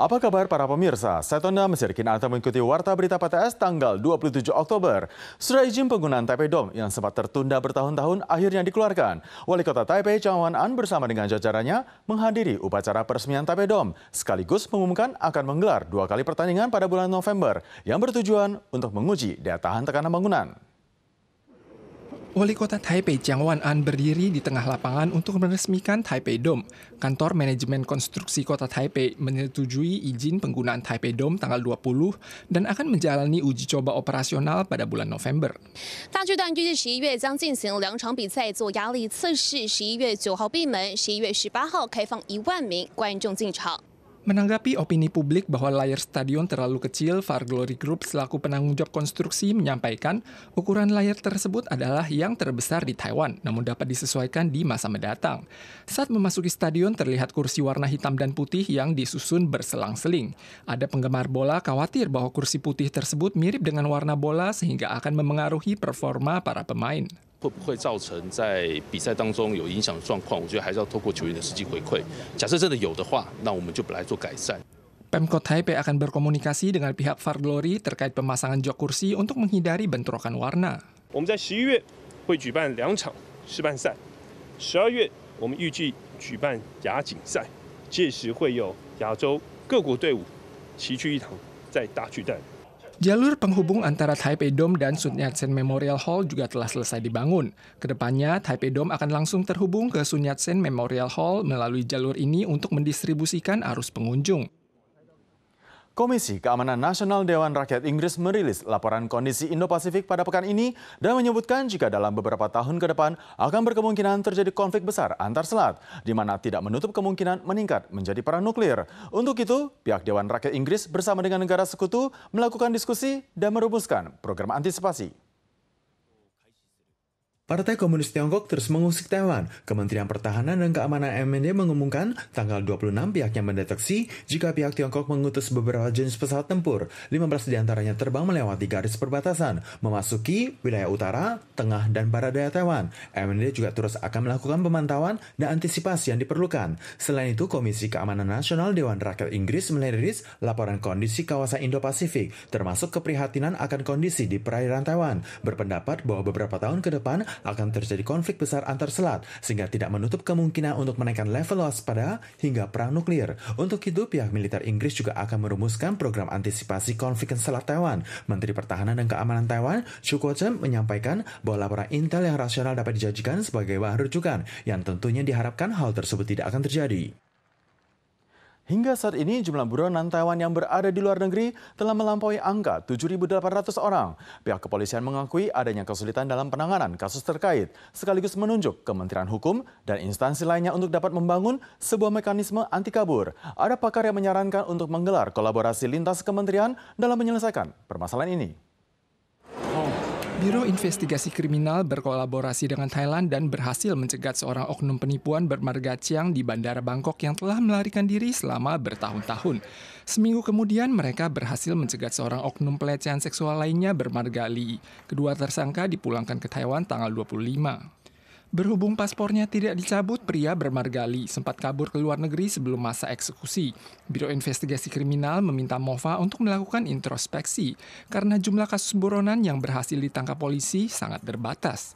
Apa kabar para pemirsa? Saya Tonda Mesirkin Anda mengikuti Warta Berita PTS tanggal 27 Oktober. Sudah izin penggunaan Taipei Dome yang sempat tertunda bertahun-tahun akhirnya dikeluarkan. Wali kota Taipei Chang Wan An bersama dengan jajarannya menghadiri upacara peresmian Taipei Dome sekaligus mengumumkan akan menggelar dua kali pertandingan pada bulan November yang bertujuan untuk menguji daya tahan tekanan bangunan. Wali kota Taipei Chiang Wan-an berdiri di tengah lapangan untuk meresmikan Taipei Dome. Kantor Manajemen Konstruksi Kota Taipei menyetujui izin penggunaan Taipei Dome tanggal 20 dan akan menjalani uji coba operasional pada bulan November. Menanggapi opini publik bahwa layar stadion terlalu kecil, Far Glory Group selaku penanggung jawab konstruksi menyampaikan ukuran layar tersebut adalah yang terbesar di Taiwan, namun dapat disesuaikan di masa mendatang. Saat memasuki stadion terlihat kursi warna hitam dan putih yang disusun berselang-seling. Ada penggemar bola khawatir bahwa kursi putih tersebut mirip dengan warna bola sehingga akan memengaruhi performa para pemain. 会不会造成在比赛当中有影响状况？我觉得还是要透过球员的实际回馈。假设真的有的话，那我们就来做改善。p e m k o t Taipei akan berkomunikasi dengan pihak Far g l o r i terkait pemasangan jok kursi untuk menghindari bentrokan warna。我们在十一月会举办两场试办赛，十二月我们预计举办亚锦赛，届时会有亚洲各国队伍齐聚一堂，在大巨蛋。Jalur penghubung antara Taipei Dome dan Sun Yat-sen Memorial Hall juga telah selesai dibangun. Kedepannya, Taipei Dome akan langsung terhubung ke Sun Yat-sen Memorial Hall melalui jalur ini untuk mendistribusikan arus pengunjung. Komisi Keamanan Nasional Dewan Rakyat Inggris merilis laporan kondisi Indo-Pasifik pada pekan ini dan menyebutkan jika dalam beberapa tahun ke depan akan berkemungkinan terjadi konflik besar antar selat, di mana tidak menutup kemungkinan meningkat menjadi perang nuklir. Untuk itu, pihak Dewan Rakyat Inggris bersama dengan negara sekutu melakukan diskusi dan merumuskan program antisipasi. Partai Komunis Tiongkok terus mengusik Taiwan. Kementerian Pertahanan dan Keamanan MND mengumumkan tanggal 26 pihaknya mendeteksi jika pihak Tiongkok mengutus beberapa jenis pesawat tempur. 15 diantaranya terbang melewati garis perbatasan, memasuki wilayah utara, tengah, dan barat daya Taiwan. MND juga terus akan melakukan pemantauan dan antisipasi yang diperlukan. Selain itu, Komisi Keamanan Nasional Dewan Rakyat Inggris meliris laporan kondisi kawasan Indo-Pasifik, termasuk keprihatinan akan kondisi di perairan Taiwan, berpendapat bahwa beberapa tahun ke depan akan terjadi konflik besar antar selat, sehingga tidak menutup kemungkinan untuk menaikkan level waspada hingga perang nuklir. Untuk itu, pihak militer Inggris juga akan merumuskan program antisipasi konflik selat Taiwan. Menteri Pertahanan dan Keamanan Taiwan, Chu Kuo-chen, menyampaikan bahwa laporan intel yang rasional dapat dijadikan sebagai bahan rujukan, yang tentunya diharapkan hal tersebut tidak akan terjadi. Hingga saat ini jumlah buronan Taiwan yang berada di luar negeri telah melampaui angka 7.800 orang. Pihak kepolisian mengakui adanya kesulitan dalam penanganan kasus terkait, sekaligus menunjuk Kementerian Hukum dan instansi lainnya untuk dapat membangun sebuah mekanisme anti kabur. Ada pakar yang menyarankan untuk menggelar kolaborasi lintas kementerian dalam menyelesaikan permasalahan ini. Biro Investigasi Kriminal berkolaborasi dengan Thailand dan berhasil mencegat seorang oknum penipuan bermarga Chiang di Bandara Bangkok yang telah melarikan diri selama bertahun-tahun. Seminggu kemudian, mereka berhasil mencegat seorang oknum pelecehan seksual lainnya bermarga Li. Kedua tersangka dipulangkan ke Taiwan tanggal 25. Berhubung paspornya tidak dicabut, pria bermargali sempat kabur ke luar negeri sebelum masa eksekusi. Biro Investigasi Kriminal meminta MOFA untuk melakukan introspeksi karena jumlah kasus buronan yang berhasil ditangkap polisi sangat terbatas.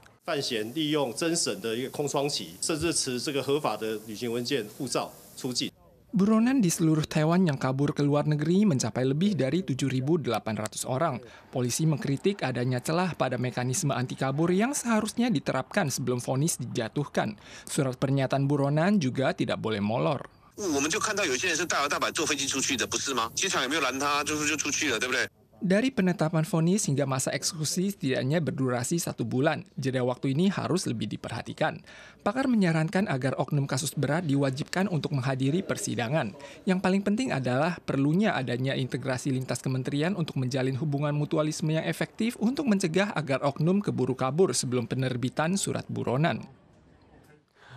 Buronan di seluruh Taiwan yang kabur ke luar negeri mencapai lebih dari 7.800 orang. Polisi mengkritik adanya celah pada mekanisme anti kabur yang seharusnya diterapkan sebelum vonis dijatuhkan. Surat pernyataan Buronan juga tidak boleh molor. Dari penetapan vonis hingga masa eksekusi setidaknya berdurasi satu bulan. Jeda waktu ini harus lebih diperhatikan. Pakar menyarankan agar oknum kasus berat diwajibkan untuk menghadiri persidangan. Yang paling penting adalah perlunya adanya integrasi lintas kementerian untuk menjalin hubungan mutualisme yang efektif untuk mencegah agar oknum keburu kabur sebelum penerbitan surat buronan.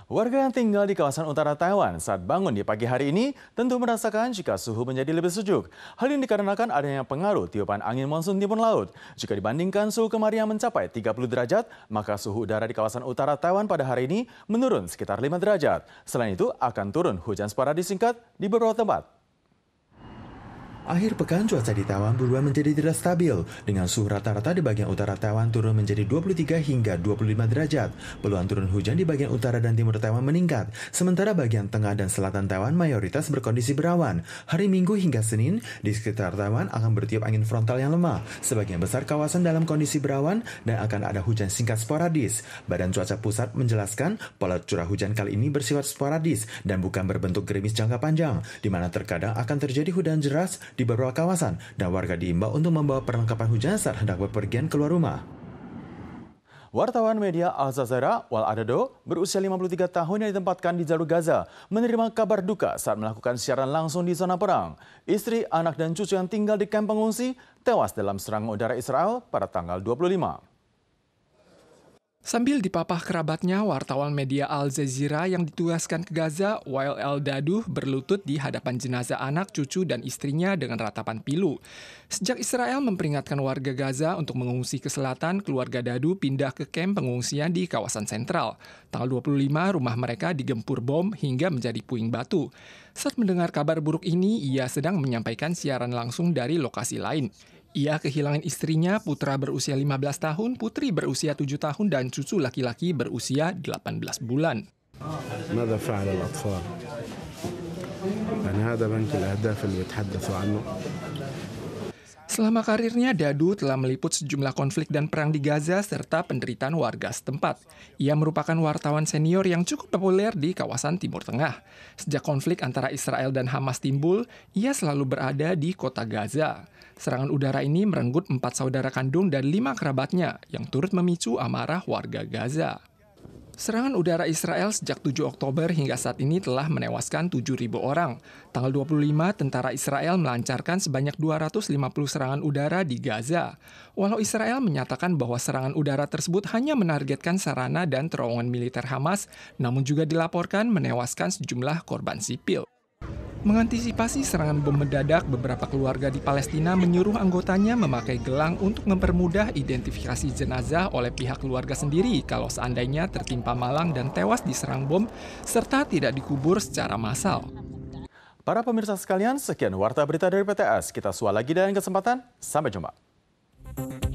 Warga yang tinggal di kawasan utara Taiwan saat bangun di pagi hari ini tentu merasakan jika suhu menjadi lebih sejuk. Hal ini dikarenakan adanya pengaruh tiupan angin monsun timur laut. Jika dibandingkan suhu kemarin yang mencapai 30 derajat, maka suhu udara di kawasan utara Taiwan pada hari ini menurun sekitar 5 derajat. Selain itu, akan turun hujan sporadis disingkat di beberapa tempat. Akhir pekan cuaca di Taiwan berubah menjadi tidak stabil, dengan suhu rata-rata di bagian utara Taiwan turun menjadi 23 hingga 25 derajat. Peluang turun hujan di bagian utara dan timur Taiwan meningkat, sementara bagian tengah dan selatan Taiwan mayoritas berkondisi berawan. Hari Minggu hingga Senin, di sekitar Taiwan akan bertiup angin frontal yang lemah. Sebagian besar kawasan dalam kondisi berawan dan akan ada hujan singkat sporadis. Badan Cuaca Pusat menjelaskan pola curah hujan kali ini bersifat sporadis dan bukan berbentuk gerimis jangka panjang, di mana terkadang akan terjadi hujan deras di beberapa kawasan dan warga diimbau untuk membawa perlengkapan hujan saat hendak bepergian keluar rumah. Wartawan media Al Jazeera Wal Adado berusia 53 tahun yang ditempatkan di Jalur Gaza menerima kabar duka saat melakukan siaran langsung di zona perang. Istri, anak dan cucu yang tinggal di kamp pengungsi tewas dalam serangan udara Israel pada tanggal 25. Sambil dipapah kerabatnya, wartawan media Al Jazeera yang ditugaskan ke Gaza, Wael El Daduh berlutut di hadapan jenazah anak, cucu, dan istrinya dengan ratapan pilu. Sejak Israel memperingatkan warga Gaza untuk mengungsi ke selatan, keluarga Dadu pindah ke kamp pengungsian di kawasan sentral. Tanggal 25, rumah mereka digempur bom hingga menjadi puing batu. Saat mendengar kabar buruk ini, ia sedang menyampaikan siaran langsung dari lokasi lain. Ia kehilangan istrinya, putra berusia 15 tahun, putri berusia 7 tahun, dan cucu laki-laki berusia 18 bulan. ماذا فعل الأطفال؟ يعني هذا بنك الأهداف اللي بيتحدثوا عنه Selama karirnya, Dadu telah meliput sejumlah konflik dan perang di Gaza serta penderitaan warga setempat. Ia merupakan wartawan senior yang cukup populer di kawasan Timur Tengah. Sejak konflik antara Israel dan Hamas timbul, ia selalu berada di kota Gaza. Serangan udara ini merenggut empat saudara kandung dan lima kerabatnya yang turut memicu amarah warga Gaza. Serangan udara Israel sejak 7 Oktober hingga saat ini telah menewaskan 7.000 orang. Tanggal 25, tentara Israel melancarkan sebanyak 250 serangan udara di Gaza. Walau Israel menyatakan bahwa serangan udara tersebut hanya menargetkan sarana dan terowongan militer Hamas, namun juga dilaporkan menewaskan sejumlah korban sipil. Mengantisipasi serangan bom mendadak, beberapa keluarga di Palestina menyuruh anggotanya memakai gelang untuk mempermudah identifikasi jenazah oleh pihak keluarga sendiri kalau seandainya tertimpa malang dan tewas diserang bom, serta tidak dikubur secara massal. Para pemirsa sekalian, sekian warta berita dari PTS. Kita sual lagi dengan kesempatan. Sampai jumpa.